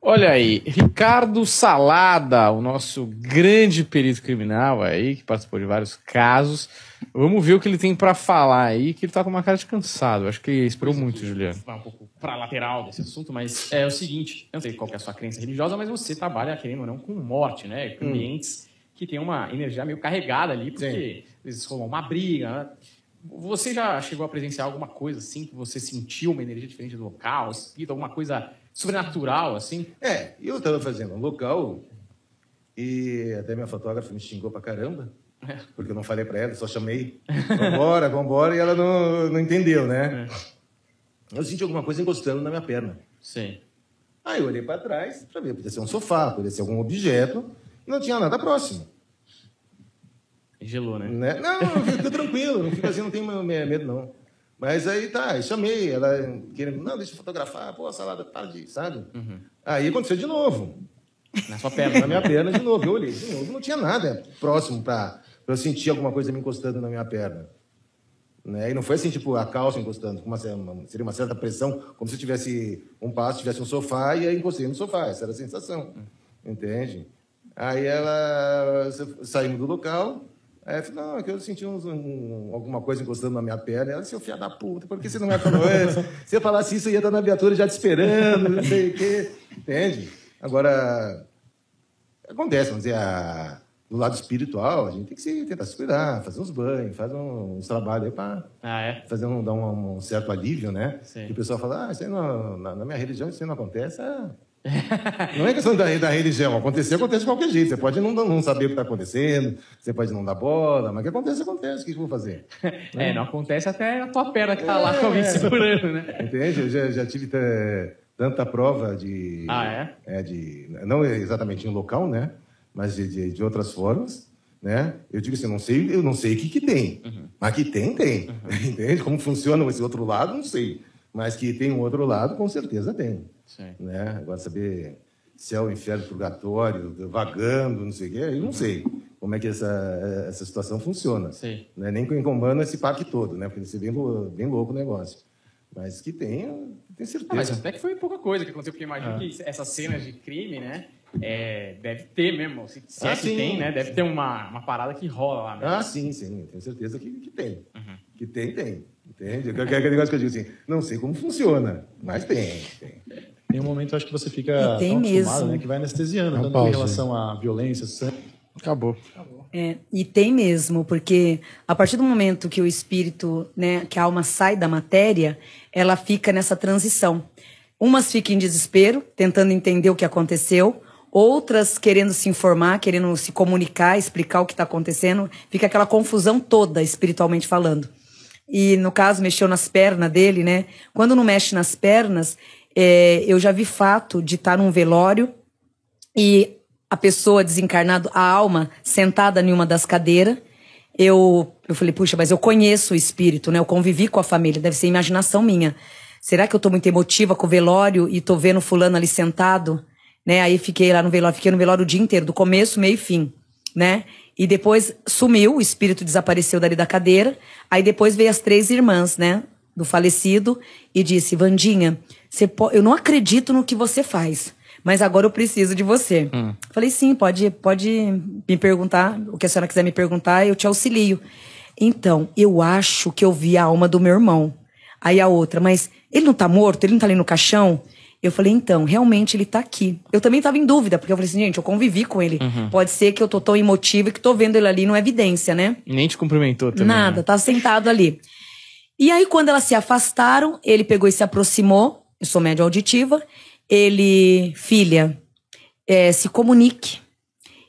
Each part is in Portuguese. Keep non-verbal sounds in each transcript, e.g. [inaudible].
Olha aí, Ricardo Salada, o nosso grande perito criminal aí, que participou de vários casos. Vamos ver o que ele tem para falar aí, que ele tá com uma cara de cansado. Acho que esperou muito, Juliano. Tá um pouco pra lateral desse assunto, mas é o seguinte, eu não sei qual é a sua crença religiosa, mas você trabalha, querendo ou não, com morte, né? Com hum. que tem uma energia meio carregada ali, porque eles rolam uma briga, né? Você já chegou a presenciar alguma coisa assim, que você sentiu uma energia diferente do local, espírito, alguma coisa sobrenatural, assim. É, eu estava fazendo um local e até minha fotógrafa me xingou pra caramba. É. Porque eu não falei para ela, só chamei. Vambora, [laughs] vambora, e ela não, não entendeu, né? É. Eu senti alguma coisa encostando na minha perna. Sim. Aí eu olhei para trás para ver, podia ser um sofá, podia ser algum objeto, e não tinha nada próximo. Gelou, né? né? Não, fica tranquilo, não fica assim, não tem medo, não. Mas aí tá, chamei, ela querendo, não, deixa eu fotografar, pô, salada, para tá de, sabe? Uhum. Aí aconteceu de novo. Na sua perna. na minha perna de novo. Eu olhei de novo, não tinha nada próximo para eu sentir alguma coisa me encostando na minha perna. Né? E não foi assim, tipo, a calça encostando, uma, uma, seria uma certa pressão, como se eu tivesse um passo, tivesse um sofá e aí encostei no sofá. Essa era a sensação, hum. entende? Aí ela saímos do local, Aí eu falei, não, é que eu senti um, alguma coisa encostando na minha perna. Ela, disse seu filho da puta, por que você não me falou antes? Se eu falasse isso, eu ia estar na viatura já te esperando, não sei o quê. Entende? Agora, acontece, vamos dizer, a, do lado espiritual, a gente tem que se, tentar se cuidar, fazer uns banhos, fazer uns trabalhos aí para ah, é? fazer um, dar um, um certo alívio, né? Sim. E o pessoal fala, ah, isso aí não, na, na, minha religião isso aí não acontece. Ah, não é questão da, da, religião. Acontecer, acontece de qualquer jeito. Você pode não, não saber o que está acontecendo, você pode não dar bola, mas o que acontece, acontece. O que, que eu vou fazer? É, é, não acontece até a tua perna que está é, lá com alguém é. segurando, né? Entende? Eu já, já tive é, tanta prova de. Ah, é? é? de, não exatamente em local, né? Mas de, de, de outras formas. Né? Eu digo assim, não sei, eu não sei o que, que tem, uhum. mas que tem, tem. Uhum. [laughs] Entende? Como funciona esse outro lado, não sei. Mas que tem um outro lado, com certeza tem. Sim. Né? Agora, saber céu, inferno, purgatório, vagando, não sei o quê, eu não sei como é que essa, essa situação funciona. Sim. Né? Nem com comando esse parque todo, né? Porque isso é bem, bem louco o negócio. Mas que tem, tem certeza. Ah, mas até que foi pouca coisa que aconteceu, porque imagino ah. que essas cenas de crime, né? É, deve ter mesmo, se, se é ah, é que tem, né? Deve ter uma, uma parada que rola lá mesmo. Ah, sim, sim, tenho certeza que, que tem. Uhum. Que tem, tem. Entende? É aquele negócio que eu digo assim, não sei como funciona, mas tem, tem. Tem um momento, acho que você fica e tem mesmo. Né, que vai anestesiando, é um tanto em relação à violência, sangue. Acabou. Acabou. É, e tem mesmo, porque a partir do momento que o espírito, né, que a alma sai da matéria, ela fica nessa transição. Umas ficam em desespero, tentando entender o que aconteceu, outras querendo se informar, querendo se comunicar, explicar o que está acontecendo, fica aquela confusão toda espiritualmente falando e no caso mexeu nas pernas dele, né? Quando não mexe nas pernas, é, eu já vi fato de estar num velório e a pessoa desencarnada, a alma, sentada em uma das cadeiras. Eu, eu falei, puxa, mas eu conheço o espírito, né? Eu convivi com a família, deve ser imaginação minha. Será que eu tô muito emotiva com o velório e tô vendo fulano ali sentado? Né? Aí fiquei lá no velório, fiquei no velório o dia inteiro, do começo, meio e fim, né? E depois sumiu, o espírito desapareceu dali da cadeira. Aí depois veio as três irmãs, né? Do falecido e disse: Vandinha, eu não acredito no que você faz, mas agora eu preciso de você. Hum. Falei: sim, pode, pode me perguntar o que a senhora quiser me perguntar, eu te auxilio. Então, eu acho que eu vi a alma do meu irmão. Aí a outra, mas ele não tá morto? Ele não tá ali no caixão? Eu falei, então, realmente ele tá aqui. Eu também tava em dúvida, porque eu falei assim, gente, eu convivi com ele. Uhum. Pode ser que eu tô tão emotiva que tô vendo ele ali, não é evidência, né? Nem te cumprimentou também. Né? Nada, né? tá sentado ali. E aí, quando elas se afastaram, ele pegou e se aproximou. Eu sou médio auditiva. Ele, filha, é, se comunique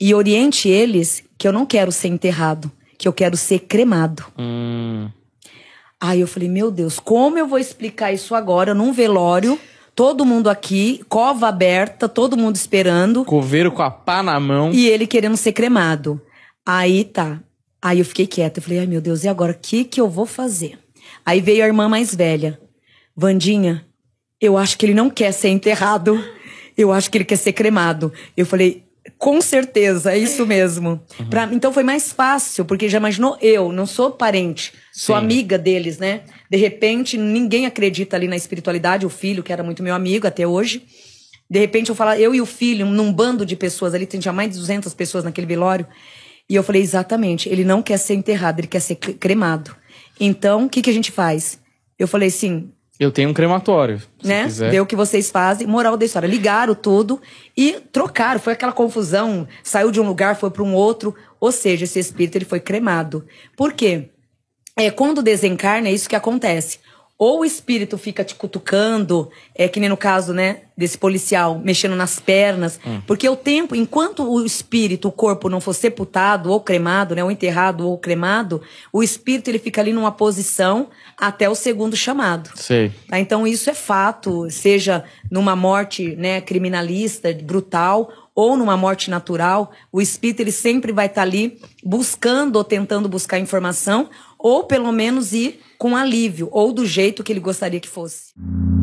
e oriente eles que eu não quero ser enterrado, que eu quero ser cremado. Hum. Aí eu falei, meu Deus, como eu vou explicar isso agora num velório? Todo mundo aqui, cova aberta, todo mundo esperando. Coveiro com a pá na mão. E ele querendo ser cremado. Aí tá. Aí eu fiquei quieta. Eu falei, ai meu Deus, e agora? O que, que eu vou fazer? Aí veio a irmã mais velha. Vandinha, eu acho que ele não quer ser enterrado. Eu acho que ele quer ser cremado. Eu falei, com certeza, é isso mesmo. Uhum. Pra, então foi mais fácil, porque já imaginou eu, não sou parente, sou Sim. amiga deles, né? De repente, ninguém acredita ali na espiritualidade, o filho, que era muito meu amigo até hoje. De repente, eu falar, eu e o filho, num bando de pessoas ali, tinha mais de 200 pessoas naquele velório. E eu falei, exatamente, ele não quer ser enterrado, ele quer ser cremado. Então, o que, que a gente faz? Eu falei assim, eu tenho um crematório. Né? Quiser. Deu o que vocês fazem. Moral da história. Ligaram tudo e trocaram. Foi aquela confusão. Saiu de um lugar, foi para um outro. Ou seja, esse espírito ele foi cremado. Por quê? É, quando desencarna, é isso que acontece ou o espírito fica te cutucando, é que nem no caso, né, desse policial mexendo nas pernas, hum. porque o tempo, enquanto o espírito, o corpo não for sepultado ou cremado, né, ou enterrado ou cremado, o espírito ele fica ali numa posição até o segundo chamado. Sim. Tá? Então isso é fato, seja numa morte, né, criminalista, brutal, ou numa morte natural, o espírito ele sempre vai estar tá ali buscando ou tentando buscar informação, ou pelo menos ir com alívio ou do jeito que ele gostaria que fosse.